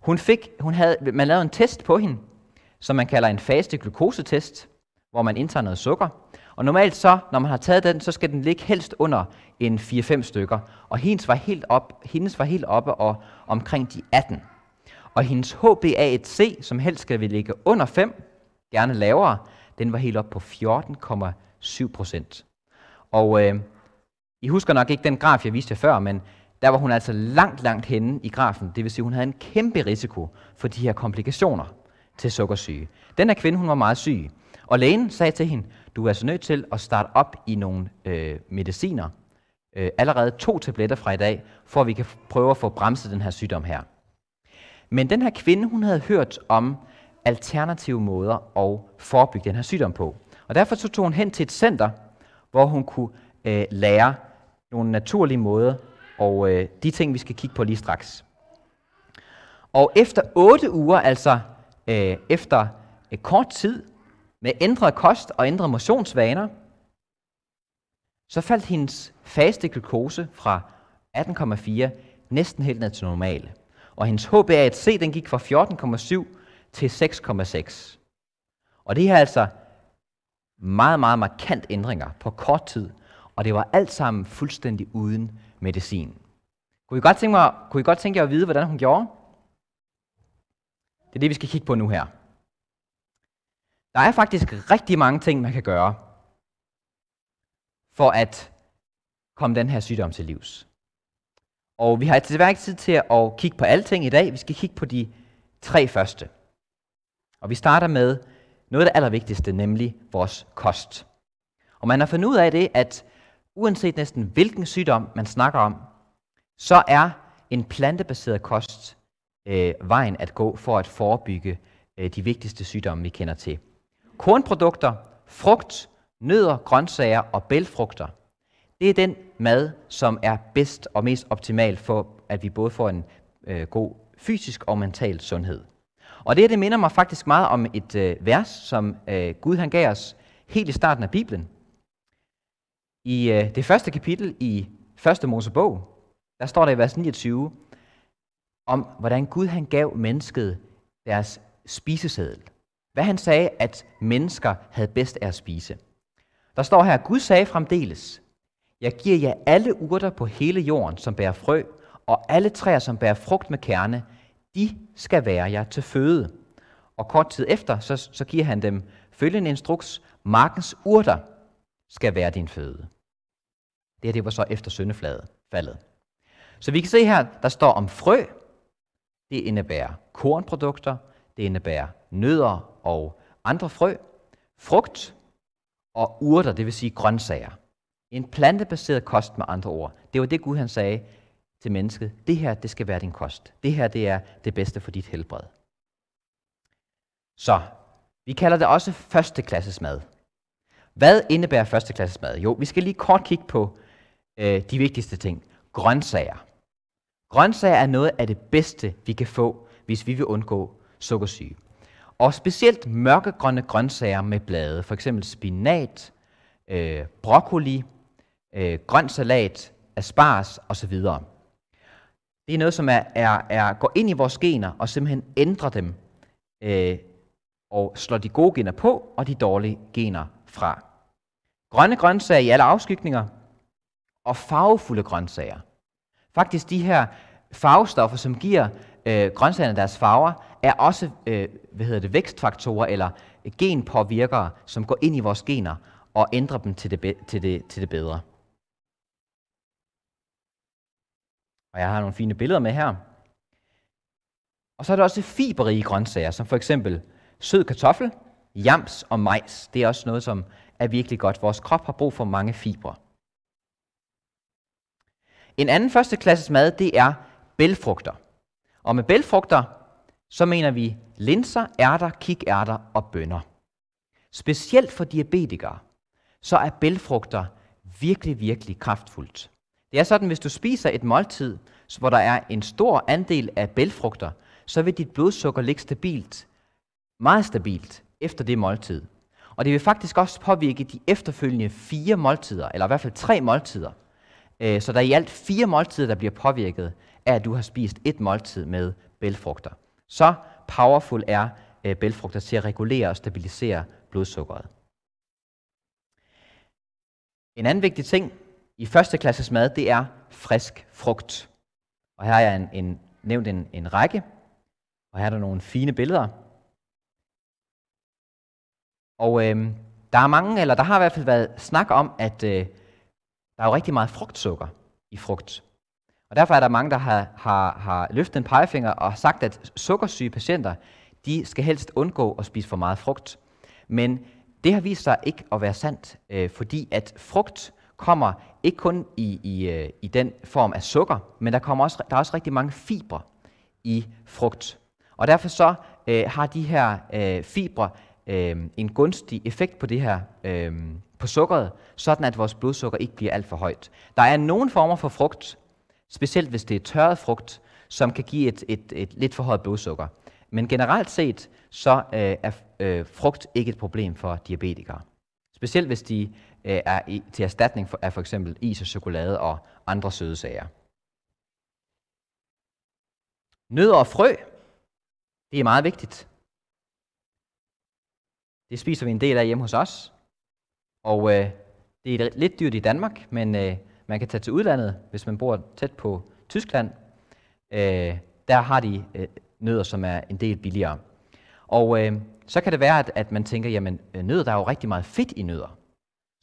Hun fik, hun havde, man lavede en test på hende, som man kalder en faste glukosetest, hvor man indtager noget sukker. Og normalt så, når man har taget den, så skal den ligge helst under en 4-5 stykker. Og hendes var helt, op, hendes var helt oppe og omkring de 18 og hendes HbA1c, som helst skal vi ligge under 5, gerne lavere, den var helt op på 14,7 procent. Og øh, I husker nok ikke den graf, jeg viste jer før, men der var hun altså langt, langt henne i grafen. Det vil sige, hun havde en kæmpe risiko for de her komplikationer til sukkersyge. Den her kvinde, hun var meget syg. Og lægen sagde til hende, du er altså nødt til at starte op i nogle øh, mediciner, øh, allerede to tabletter fra i dag, for at vi kan prøve at få bremset den her sygdom her. Men den her kvinde, hun havde hørt om alternative måder at forebygge den her sygdom på. Og derfor så tog hun hen til et center, hvor hun kunne øh, lære nogle naturlige måder og øh, de ting, vi skal kigge på lige straks. Og efter 8 uger, altså øh, efter et øh, kort tid, med ændret kost og ændret motionsvaner, så faldt hendes faste glukose fra 18,4 næsten helt ned til normale og hendes HbA1c den gik fra 14,7 til 6,6. Og det er altså meget, meget markant ændringer på kort tid, og det var alt sammen fuldstændig uden medicin. Kunne I godt tænke, mig, kunne I godt tænke jer at vide, hvordan hun gjorde? Det er det, vi skal kigge på nu her. Der er faktisk rigtig mange ting, man kan gøre for at komme den her sygdom til livs. Og vi har desværre ikke tid til at kigge på alting i dag. Vi skal kigge på de tre første. Og vi starter med noget af det allervigtigste, nemlig vores kost. Og man har fundet ud af det, at uanset næsten hvilken sygdom man snakker om, så er en plantebaseret kost øh, vejen at gå for at forebygge øh, de vigtigste sygdomme, vi kender til. Kornprodukter, frugt, nødder, grøntsager og bælfrugter. Det er den mad, som er bedst og mest optimal for, at vi både får en øh, god fysisk og mental sundhed. Og det, det minder mig faktisk meget om et øh, vers, som øh, Gud han gav os helt i starten af Bibelen. I øh, det første kapitel i 1. Mosebog, der står der i vers 29, om hvordan Gud han gav mennesket deres spiseseddel. Hvad han sagde, at mennesker havde bedst af at spise. Der står her, Gud sagde fremdeles, jeg giver jer alle urter på hele jorden, som bærer frø, og alle træer, som bærer frugt med kerne, de skal være jer til føde. Og kort tid efter, så, så giver han dem følgende instruks. Markens urter skal være din føde. Det her, det var så efter syndefaldet. Så vi kan se her, der står om frø. Det indebærer kornprodukter, det indebærer nødder og andre frø, frugt og urter, det vil sige grøntsager. En plantebaseret kost med andre ord. Det var det Gud han sagde til mennesket. Det her, det skal være din kost. Det her, det er det bedste for dit helbred. Så, vi kalder det også førsteklasses mad. Hvad indebærer førsteklasses mad? Jo, vi skal lige kort kigge på øh, de vigtigste ting. Grøntsager. Grøntsager er noget af det bedste, vi kan få, hvis vi vil undgå sukkersyge. Og specielt mørkegrønne grøntsager med blade, for eksempel spinat, øh, broccoli, øh, grønt salat, aspars osv. Det er noget, som er, er, er, går ind i vores gener og simpelthen ændrer dem øh, og slår de gode gener på og de dårlige gener fra. Grønne grøntsager i alle afskygninger og farvefulde grøntsager. Faktisk de her farvestoffer, som giver øh, grøntsagerne deres farver, er også øh, hvad hedder det, vækstfaktorer eller genpåvirkere, som går ind i vores gener og ændrer dem til det, til det, til det bedre. Og jeg har nogle fine billeder med her. Og så er der også fiberrige grøntsager, som for eksempel sød kartoffel, jams og majs. Det er også noget, som er virkelig godt. Vores krop har brug for mange fibre. En anden førsteklasses mad, det er bælfrugter. Og med bælfrugter, så mener vi linser, ærter, kikærter og bønner. Specielt for diabetikere, så er bælfrugter virkelig, virkelig kraftfuldt. Det er sådan, hvis du spiser et måltid, hvor der er en stor andel af bælfrugter, så vil dit blodsukker ligge stabilt, meget stabilt, efter det måltid. Og det vil faktisk også påvirke de efterfølgende fire måltider, eller i hvert fald tre måltider. Øh, så der er i alt fire måltider, der bliver påvirket af, at du har spist et måltid med bælfrugter. Så powerful er øh, bælfrugter til at regulere og stabilisere blodsukkeret. En anden vigtig ting, i første klasses mad, det er frisk frugt. Og her har jeg en, en, nævnt en, en række, og her er der nogle fine billeder. Og øh, der er mange, eller der har i hvert fald været snak om, at øh, der er jo rigtig meget frugtsukker i frugt. Og derfor er der mange, der har, har, har løftet en pegefinger og sagt, at sukkersyge patienter, de skal helst undgå at spise for meget frugt. Men det har vist sig ikke at være sandt, øh, fordi at frugt kommer ikke kun i, i, øh, i den form af sukker, men der, kommer også, der er også rigtig mange fibre i frugt. Og derfor så øh, har de her øh, fibre øh, en gunstig effekt på det her øh, på sukkeret, sådan at vores blodsukker ikke bliver alt for højt. Der er nogle former for frugt, specielt hvis det er tørret frugt, som kan give et, et, et lidt for højt blodsukker. Men generelt set, så øh, er øh, frugt ikke et problem for diabetikere. Specielt hvis de øh, er i, til erstatning for, af for eksempel is og chokolade og andre søde sager. Nødder og frø, det er meget vigtigt. Det spiser vi en del af hjemme hos os. Og øh, det er lidt dyrt i Danmark, men øh, man kan tage til udlandet, hvis man bor tæt på Tyskland. Øh, der har de øh, nødder, som er en del billigere. Og øh, så kan det være, at, at man tænker, jamen øh, nødder, der er jo rigtig meget fedt i nødder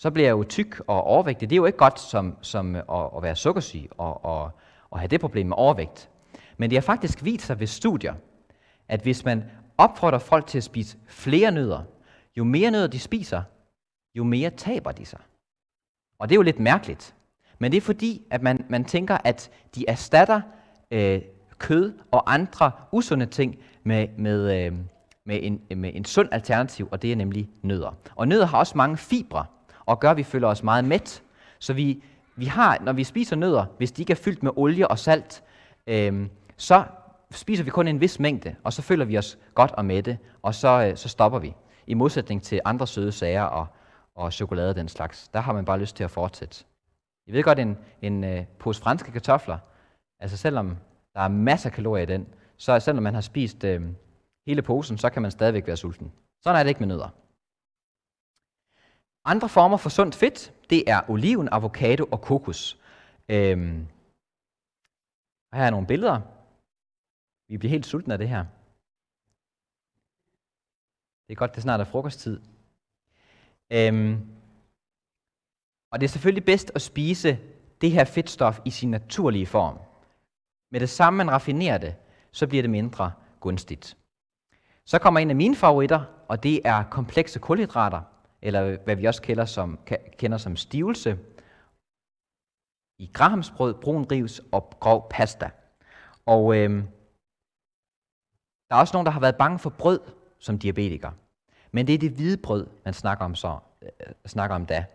så bliver jeg jo tyk og overvægtig. Det er jo ikke godt som, som øh, at, at være sukkersyg og, og, og have det problem med overvægt. Men det har faktisk vist sig ved studier, at hvis man opfordrer folk til at spise flere nødder, jo mere nødder de spiser, jo mere taber de sig. Og det er jo lidt mærkeligt. Men det er fordi, at man, man tænker, at de erstatter øh, kød og andre usunde ting med, med, øh, med, en, med en sund alternativ, og det er nemlig nødder. Og nødder har også mange fibre, og gør, at vi føler os meget mæt. Så vi, vi har, når vi spiser nødder, hvis de ikke er fyldt med olie og salt, øh, så spiser vi kun en vis mængde, og så føler vi os godt og mætte, og så, øh, så stopper vi. I modsætning til andre søde sager og, og chokolade og den slags. Der har man bare lyst til at fortsætte. Jeg ved godt, en, en øh, pose franske kartofler, altså selvom der er masser af kalorier i den, så selvom man har spist øh, hele posen, så kan man stadigvæk være sulten. Sådan er det ikke med nødder. Andre former for sundt fedt, det er oliven, avocado og kokos. Øhm, her er nogle billeder. Vi bliver helt sultne af det her. Det er godt, det snart er frokosttid. Øhm, og det er selvfølgelig bedst at spise det her fedtstof i sin naturlige form. Med det samme man raffinerer det, så bliver det mindre gunstigt. Så kommer en af mine favoritter, og det er komplekse kulhydrater eller hvad vi også kender som, kender som stivelse, i grahamsbrød, brun rivs og grov pasta. Og øh, der er også nogen, der har været bange for brød som diabetiker. Men det er det hvide brød, man snakker om, så, øh, snakker om da.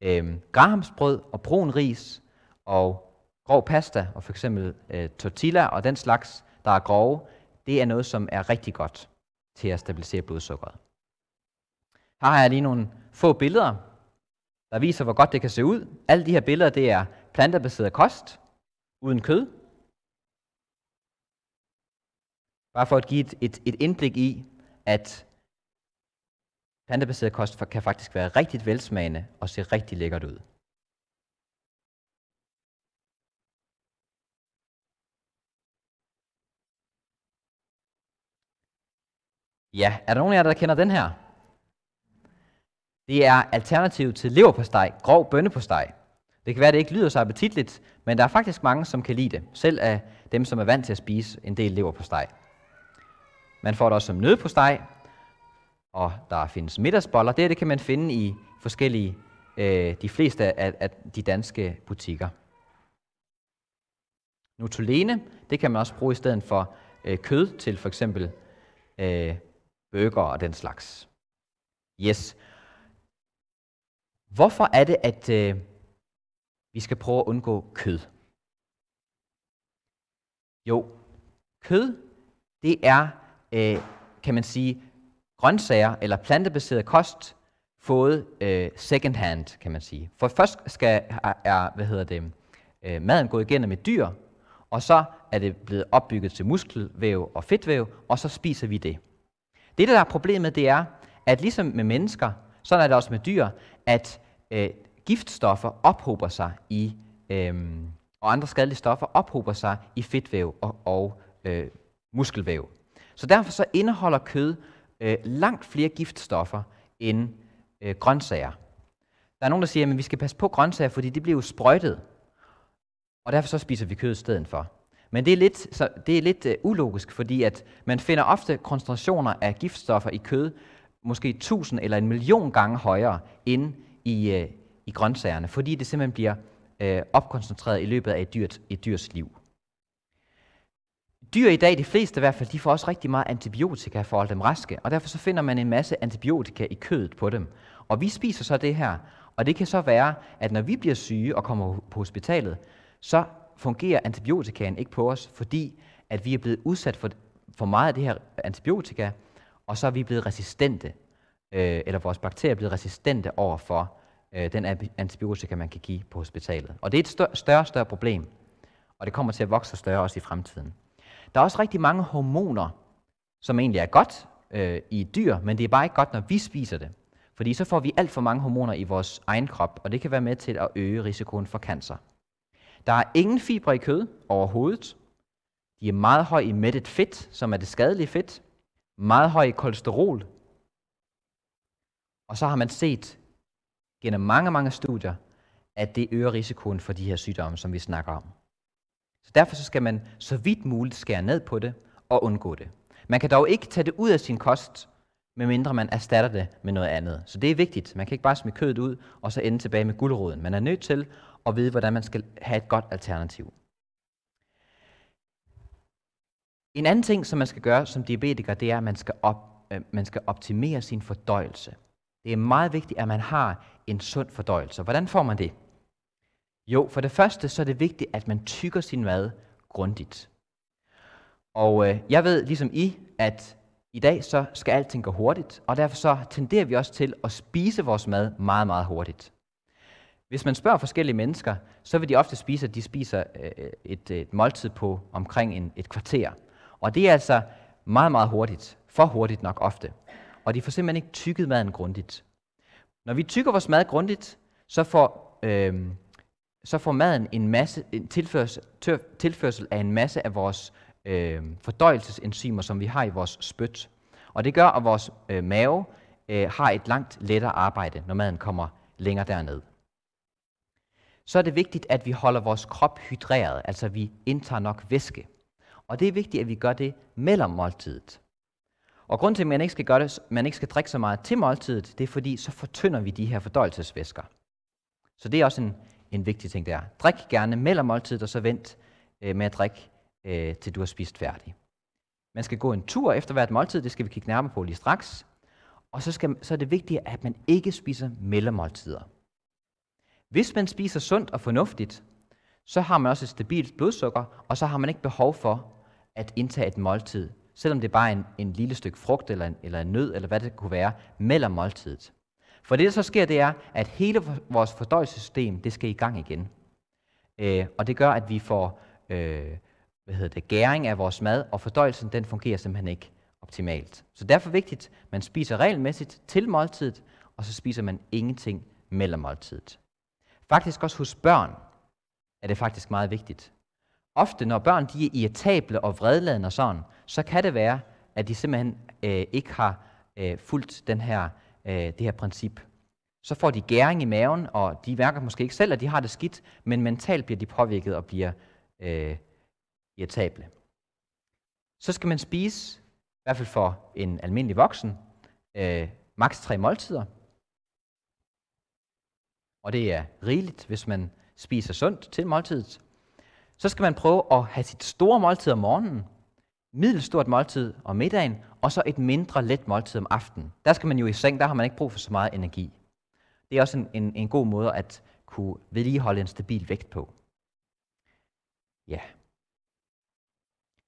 Øh, grahamsbrød og brun ris og grov pasta og for eksempel øh, tortilla og den slags, der er grove, det er noget, som er rigtig godt til at stabilisere blodsukkeret. Her har jeg lige nogle få billeder, der viser, hvor godt det kan se ud. Alle de her billeder, det er plantebaseret kost, uden kød. Bare for at give et, et, et indblik i, at plantebaseret kost kan faktisk være rigtig velsmagende og se rigtig lækkert ud. Ja, er der nogen af jer, der kender den her? Det er alternativ til leverpostej, grov bønnepostej. Det kan være, at det ikke lyder så appetitligt, men der er faktisk mange, som kan lide det. Selv af dem, som er vant til at spise en del leverpostej. Man får det også som nødpostej, og der findes middagsboller. Det, det kan man finde i forskellige, øh, de fleste af, af de danske butikker. Nutolene, det kan man også bruge i stedet for øh, kød til for eksempel øh, bøger og den slags. Yes, Hvorfor er det, at øh, vi skal prøve at undgå kød? Jo, kød, det er, øh, kan man sige, grøntsager eller plantebaseret kost fået øh, second hand, kan man sige. For først skal er, hvad hedder det, øh, maden gå igennem et dyr, og så er det blevet opbygget til muskelvæv og fedtvæv, og så spiser vi det. Det, der er problemet, det er, at ligesom med mennesker, sådan er det også med dyr, at øh, giftstoffer ophober sig i, øh, og andre skadelige stoffer ophober sig i fedtvæv og, og øh, muskelvæv. Så derfor så indeholder kød øh, langt flere giftstoffer end øh, grøntsager. Der er nogen, der siger, at vi skal passe på grøntsager, fordi det bliver jo sprøjtet. Og derfor så spiser vi kød i stedet for. Men det er lidt, så det er lidt øh, ulogisk, fordi at man finder ofte koncentrationer af giftstoffer i kød, måske tusind eller en million gange højere end i, øh, i grøntsagerne, fordi det simpelthen bliver øh, opkoncentreret i løbet af et, dyrt, et dyrs liv. Dyr i dag, de fleste i hvert fald, de får også rigtig meget antibiotika for at holde dem raske, og derfor så finder man en masse antibiotika i kødet på dem. Og vi spiser så det her, og det kan så være, at når vi bliver syge og kommer på hospitalet, så fungerer antibiotikaen ikke på os, fordi at vi er blevet udsat for, for meget af det her antibiotika, og så er vi blevet resistente øh, eller vores bakterier er blevet resistente over for øh, den antibiotika, man kan give på hospitalet. Og det er et større, større, større problem, og det kommer til at vokse større også i fremtiden. Der er også rigtig mange hormoner, som egentlig er godt øh, i dyr, men det er bare ikke godt, når vi spiser det. Fordi så får vi alt for mange hormoner i vores egen krop, og det kan være med til at øge risikoen for cancer. Der er ingen fibre i kød overhovedet. De er meget høje i mættet fedt, som er det skadelige fedt. Meget høje i kolesterol, og så har man set gennem mange, mange studier, at det øger risikoen for de her sygdomme, som vi snakker om. Så derfor så skal man så vidt muligt skære ned på det og undgå det. Man kan dog ikke tage det ud af sin kost, medmindre man erstatter det med noget andet. Så det er vigtigt. Man kan ikke bare smide kødet ud og så ende tilbage med guldråden. Man er nødt til at vide, hvordan man skal have et godt alternativ. En anden ting, som man skal gøre som diabetiker, det er, at man skal, op, øh, man skal optimere sin fordøjelse. Det er meget vigtigt, at man har en sund fordøjelse. Hvordan får man det? Jo, for det første så er det vigtigt, at man tykker sin mad grundigt. Og øh, jeg ved, ligesom I, at i dag så skal alting gå hurtigt, og derfor så tenderer vi også til at spise vores mad meget, meget hurtigt. Hvis man spørger forskellige mennesker, så vil de ofte spise, at de spiser øh, et, et måltid på omkring en, et kvarter. Og det er altså meget, meget hurtigt. For hurtigt nok ofte og de får simpelthen ikke tykket maden grundigt. Når vi tykker vores mad grundigt, så får, øh, så får maden en masse en tilførsel, tør, tilførsel af en masse af vores øh, fordøjelsesenzymer, som vi har i vores spyt. Og det gør, at vores øh, mave øh, har et langt lettere arbejde, når maden kommer længere derned. Så er det vigtigt, at vi holder vores krop hydreret, altså vi indtager nok væske. Og det er vigtigt, at vi gør det mellem måltidet. Og grund til, at man ikke skal, gøre det, man ikke skal drikke så meget til måltidet, det er fordi, så fortynder vi de her fordøjelsesvæsker. Så det er også en, en vigtig ting der. Drik gerne mellem måltidet, og så vent øh, med at drikke, øh, til du har spist færdig. Man skal gå en tur efter hvert måltid, det skal vi kigge nærmere på lige straks. Og så, skal, så er det vigtigt, at man ikke spiser mellemmåltider. Hvis man spiser sundt og fornuftigt, så har man også et stabilt blodsukker, og så har man ikke behov for at indtage et måltid selvom det er bare en, en lille stykke frugt eller en, eller en nød, eller hvad det kunne være, mellem måltidet. For det, der så sker, det er, at hele vores fordøjelsessystem, det skal i gang igen. Øh, og det gør, at vi får øh, hvad hedder det, gæring af vores mad, og fordøjelsen, den fungerer simpelthen ikke optimalt. Så derfor er vigtigt, at man spiser regelmæssigt til måltidet, og så spiser man ingenting mellem måltidet. Faktisk også hos børn er det faktisk meget vigtigt, ofte når børn de er irritable og vredladende og sådan, så kan det være, at de simpelthen øh, ikke har øh, fulgt den her, øh, det her princip. Så får de gæring i maven, og de mærker måske ikke selv, at de har det skidt, men mentalt bliver de påvirket og bliver øh, irritable. Så skal man spise, i hvert fald for en almindelig voksen, øh, maks tre måltider. Og det er rigeligt, hvis man spiser sundt til måltidet, så skal man prøve at have sit store måltid om morgenen, middelstort måltid om middagen, og så et mindre let måltid om aftenen. Der skal man jo i seng, der har man ikke brug for så meget energi. Det er også en, en, en god måde at kunne vedligeholde en stabil vægt på. Ja.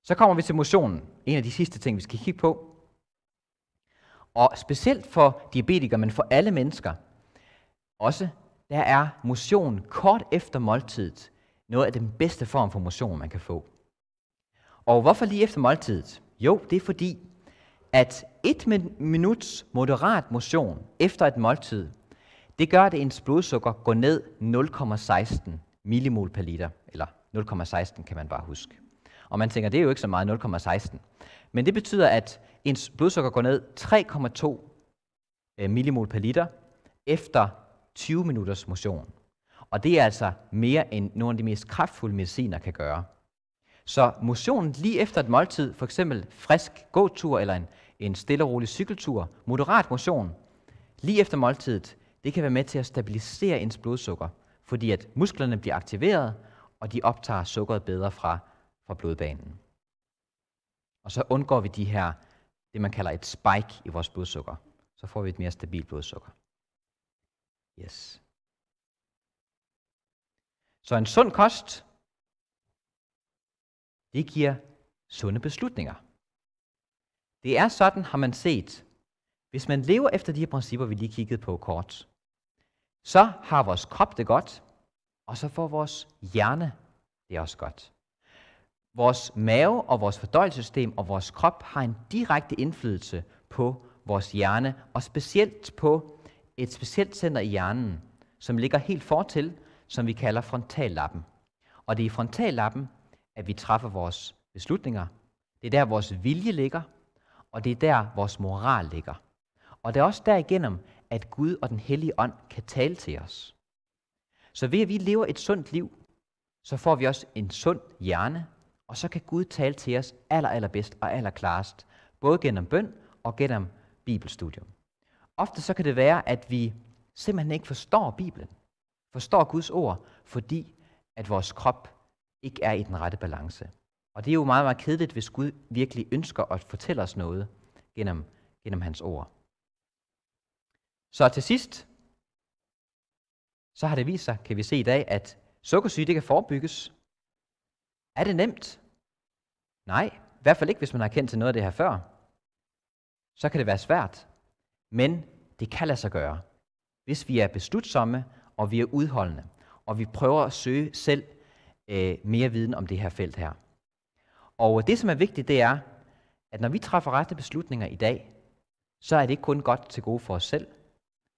Så kommer vi til motionen. En af de sidste ting, vi skal kigge på. Og specielt for diabetikere, men for alle mennesker, også, der er motion kort efter måltidet noget af den bedste form for motion, man kan få. Og hvorfor lige efter måltidet? Jo, det er fordi, at et minuts moderat motion efter et måltid, det gør, at ens blodsukker går ned 0,16 millimol per liter, eller 0,16 kan man bare huske. Og man tænker, det er jo ikke så meget 0,16. Men det betyder, at ens blodsukker går ned 3,2 øh, millimol per liter efter 20 minutters motion. Og det er altså mere end nogle af de mest kraftfulde mediciner kan gøre. Så motionen lige efter et måltid, for eksempel frisk gåtur eller en, en stille og rolig cykeltur, moderat motion, lige efter måltidet, det kan være med til at stabilisere ens blodsukker, fordi at musklerne bliver aktiveret, og de optager sukkeret bedre fra, fra blodbanen. Og så undgår vi de her, det man kalder et spike i vores blodsukker. Så får vi et mere stabilt blodsukker. Yes. Så en sund kost, det giver sunde beslutninger. Det er sådan, har man set. Hvis man lever efter de her principper, vi lige kiggede på kort, så har vores krop det godt, og så får vores hjerne det også godt. Vores mave og vores fordøjelsessystem og vores krop har en direkte indflydelse på vores hjerne, og specielt på et specielt center i hjernen, som ligger helt fortil, som vi kalder frontallappen. Og det er i frontallappen, at vi træffer vores beslutninger. Det er der, vores vilje ligger, og det er der, vores moral ligger. Og det er også derigennem, at Gud og den hellige ånd kan tale til os. Så ved at vi lever et sundt liv, så får vi også en sund hjerne, og så kan Gud tale til os aller, allerbedst og allerklarest, både gennem bøn og gennem bibelstudium. Ofte så kan det være, at vi simpelthen ikke forstår Bibelen forstår Guds ord, fordi at vores krop ikke er i den rette balance. Og det er jo meget, meget kedeligt, hvis Gud virkelig ønsker at fortælle os noget gennem, gennem hans ord. Så til sidst, så har det vist sig, kan vi se i dag, at sukkersyge det kan forebygges. Er det nemt? Nej, i hvert fald ikke, hvis man har kendt til noget af det her før. Så kan det være svært, men det kan lade sig gøre, hvis vi er beslutsomme og vi er udholdende, og vi prøver at søge selv øh, mere viden om det her felt her. Og øh, det, som er vigtigt, det er, at når vi træffer rette beslutninger i dag, så er det ikke kun godt til gode for os selv,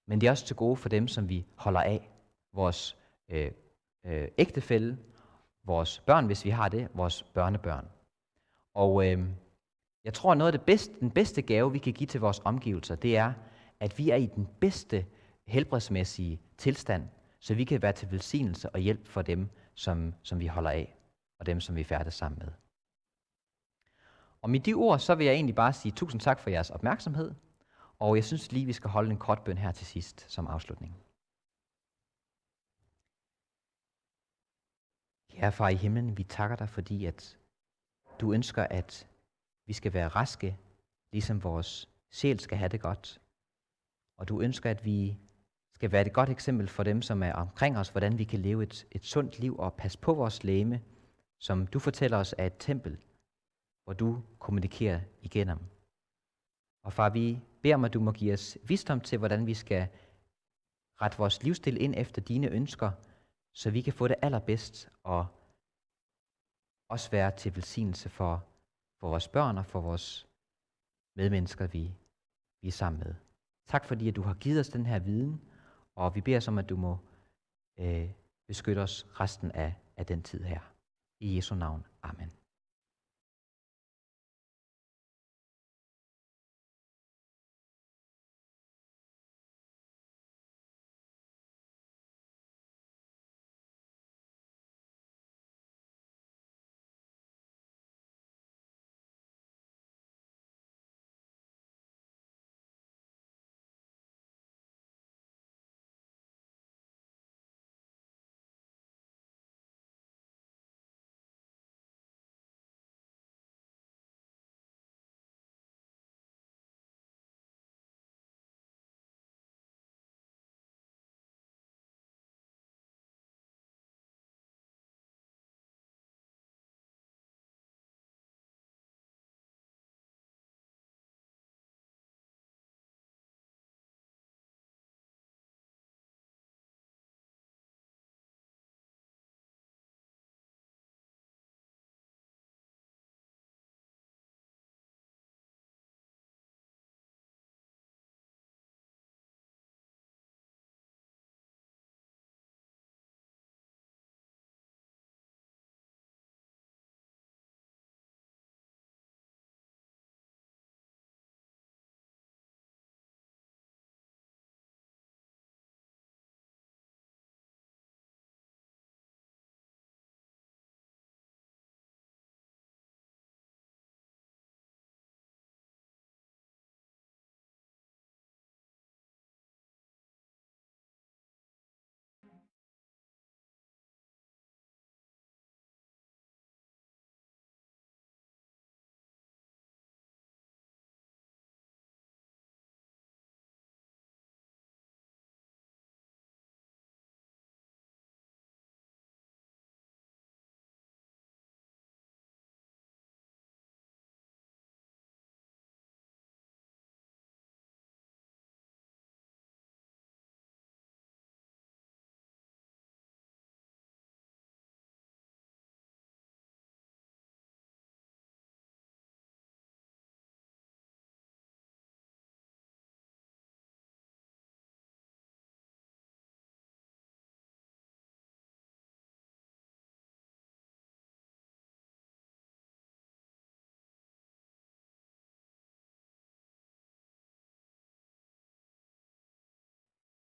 men det er også til gode for dem, som vi holder af. Vores øh, øh, ægtefælle, vores børn, hvis vi har det, vores børnebørn. Og øh, jeg tror, noget af det bedste, den bedste gave, vi kan give til vores omgivelser, det er, at vi er i den bedste helbredsmæssige tilstand, så vi kan være til velsignelse og hjælp for dem, som, som vi holder af, og dem, som vi færdes sammen med. Og med de ord, så vil jeg egentlig bare sige tusind tak for jeres opmærksomhed, og jeg synes lige, vi skal holde en kort bøn her til sidst som afslutning. Kære far i himlen, vi takker dig, fordi at du ønsker, at vi skal være raske, ligesom vores sjæl skal have det godt. Og du ønsker, at vi skal være et godt eksempel for dem, som er omkring os, hvordan vi kan leve et, et sundt liv og passe på vores læme, som du fortæller os er et tempel, hvor du kommunikerer igennem. Og far, vi beder om, at du må give os visdom til, hvordan vi skal rette vores livsstil ind efter dine ønsker, så vi kan få det allerbedst og også være til velsignelse for, for vores børn og for vores medmennesker, vi, vi er sammen med. Tak fordi, at du har givet os den her viden, og vi beder som, at du må øh, beskytte os resten af, af den tid her. I Jesu navn. Amen.